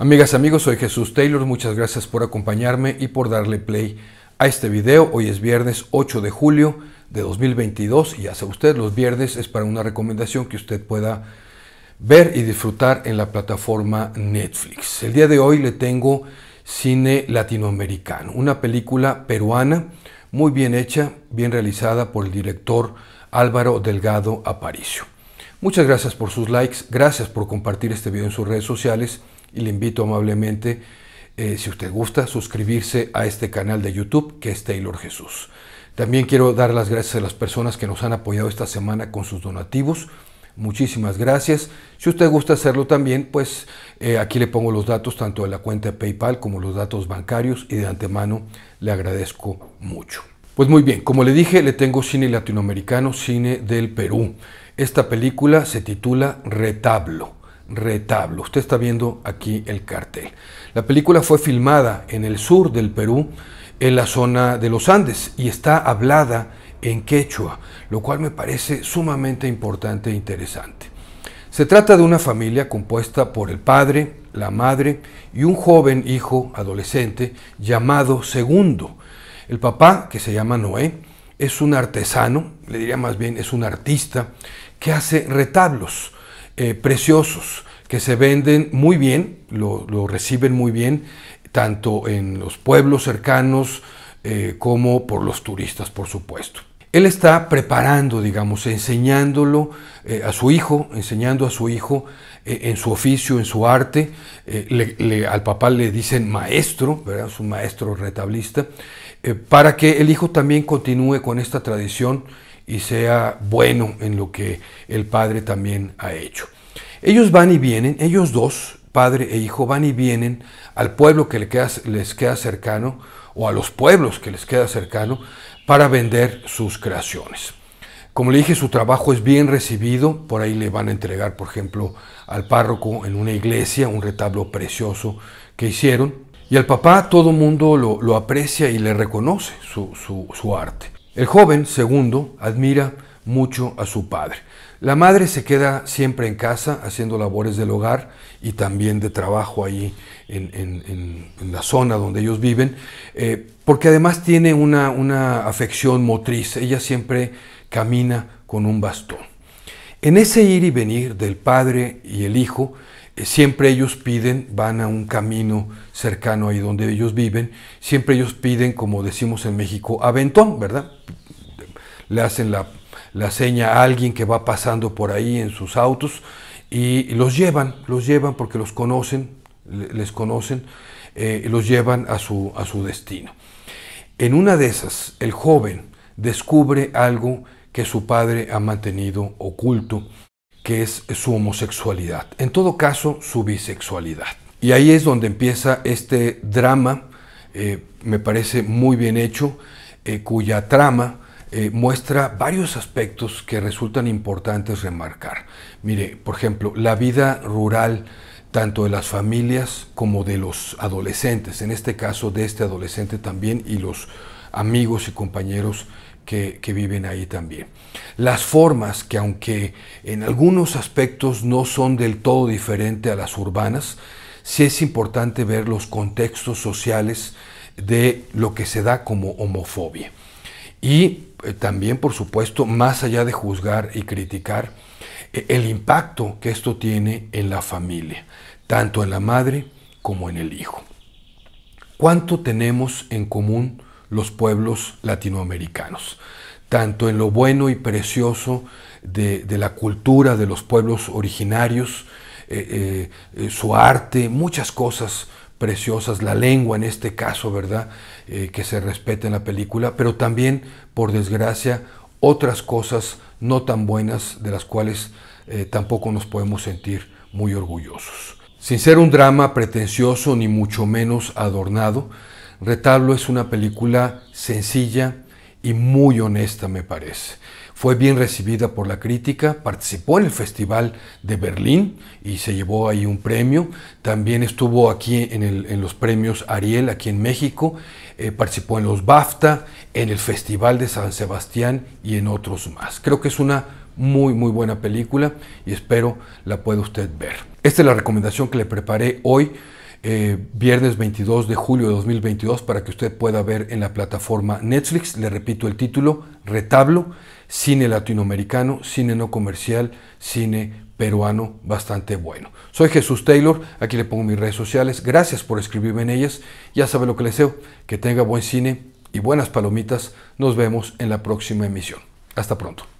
Amigas, amigos, soy Jesús Taylor, muchas gracias por acompañarme y por darle play a este video. Hoy es viernes 8 de julio de 2022 y hace usted los viernes es para una recomendación que usted pueda ver y disfrutar en la plataforma Netflix. El día de hoy le tengo cine latinoamericano, una película peruana muy bien hecha, bien realizada por el director Álvaro Delgado Aparicio. Muchas gracias por sus likes, gracias por compartir este video en sus redes sociales y le invito amablemente, eh, si usted gusta, suscribirse a este canal de YouTube que es Taylor Jesús. También quiero dar las gracias a las personas que nos han apoyado esta semana con sus donativos. Muchísimas gracias. Si usted gusta hacerlo también, pues eh, aquí le pongo los datos tanto de la cuenta de PayPal como los datos bancarios y de antemano le agradezco mucho. Pues muy bien, como le dije, le tengo cine latinoamericano, cine del Perú. Esta película se titula Retablo retablo. Usted está viendo aquí el cartel. La película fue filmada en el sur del Perú, en la zona de los Andes, y está hablada en quechua, lo cual me parece sumamente importante e interesante. Se trata de una familia compuesta por el padre, la madre y un joven hijo adolescente llamado Segundo. El papá, que se llama Noé, es un artesano, le diría más bien es un artista, que hace retablos eh, preciosos que se venden muy bien, lo, reciben muy bien, tanto en los pueblos cercanos eh, como por los turistas, por supuesto. Él está preparando, digamos, enseñándolo eh, a su hijo, enseñando a su hijo en su oficio, en su arte. al papá le dicen maestro, Es un maestro retablista, para que el hijo también continúe con esta tradición y sea bueno en lo que el Padre también ha hecho. Ellos van y vienen, ellos dos, padre e hijo, van y vienen al pueblo que les queda, cercano o a los pueblos que les queda cercano para vender sus creaciones. Como le dije, su trabajo es bien recibido, por ahí le van a entregar, por ejemplo, al párroco en una iglesia un retablo precioso que hicieron. Y al papá todo el mundo lo, aprecia y le reconoce su, su arte. El joven, segundo, admira mucho a su padre. La madre se queda siempre en casa haciendo labores del hogar y también de trabajo ahí en, la zona donde ellos viven, eh, porque además tiene una afección motriz. Ella siempre camina con un bastón. En ese ir y venir del Padre y el Hijo, eh, siempre ellos piden, van a un camino cercano ahí donde ellos viven, siempre ellos piden, como decimos en México, aventón, ¿verdad? Le hacen la, seña a alguien que va pasando por ahí en sus autos y los llevan, los llevan porque los conocen, les conocen, eh, los llevan a su, a su destino. En una de esas, el joven descubre algo que su padre ha mantenido oculto, que es su homosexualidad, en todo caso su bisexualidad. Y ahí es donde empieza este drama, eh, me parece muy bien hecho, eh, cuya trama eh, muestra varios aspectos que resultan importantes remarcar. Mire, por ejemplo, la vida rural tanto de las familias como de los adolescentes, en este caso de este adolescente también y los amigos y compañeros que, viven ahí también. Las formas que aunque en algunos aspectos no son del todo diferentes a las urbanas, sí es importante ver los contextos sociales de lo que se da como homofobia. Y eh, también, por supuesto, más allá de juzgar y criticar, eh, el impacto que esto tiene en la familia, tanto en la madre como en el hijo. ¿Cuánto tenemos en común los pueblos latinoamericanos, tanto en lo bueno y precioso de, la cultura de los pueblos originarios, eh, eh, eh, su arte, muchas cosas preciosas, la lengua en este caso, ¿verdad? que se respeta en la película, pero también, por desgracia, otras cosas no tan buenas de las cuales tampoco nos podemos sentir muy orgullosos. Sin ser un drama pretencioso ni mucho menos adornado, Retablo es una película sencilla y muy honesta, me parece. Fue bien recibida por la crítica, participó en el Festival de Berlín y se llevó ahí un premio. También estuvo aquí en, los premios Ariel, aquí en México, eh, participó en los BAFTA, en el Festival de San Sebastián y en otros más. Creo que es una muy, muy buena película y espero la pueda usted ver. Esta es la recomendación que le preparé hoy eh, viernes 22 de julio de 2022 para que usted pueda ver en la plataforma Netflix. Le repito el título, Retablo, cine latinoamericano, cine no comercial, cine peruano bastante bueno. Soy Jesús Taylor, aquí le pongo mis redes sociales, gracias por escribirme en ellas, ya sabe lo que les deseo, que tenga buen cine y buenas palomitas, nos vemos en la próxima emisión. Hasta pronto.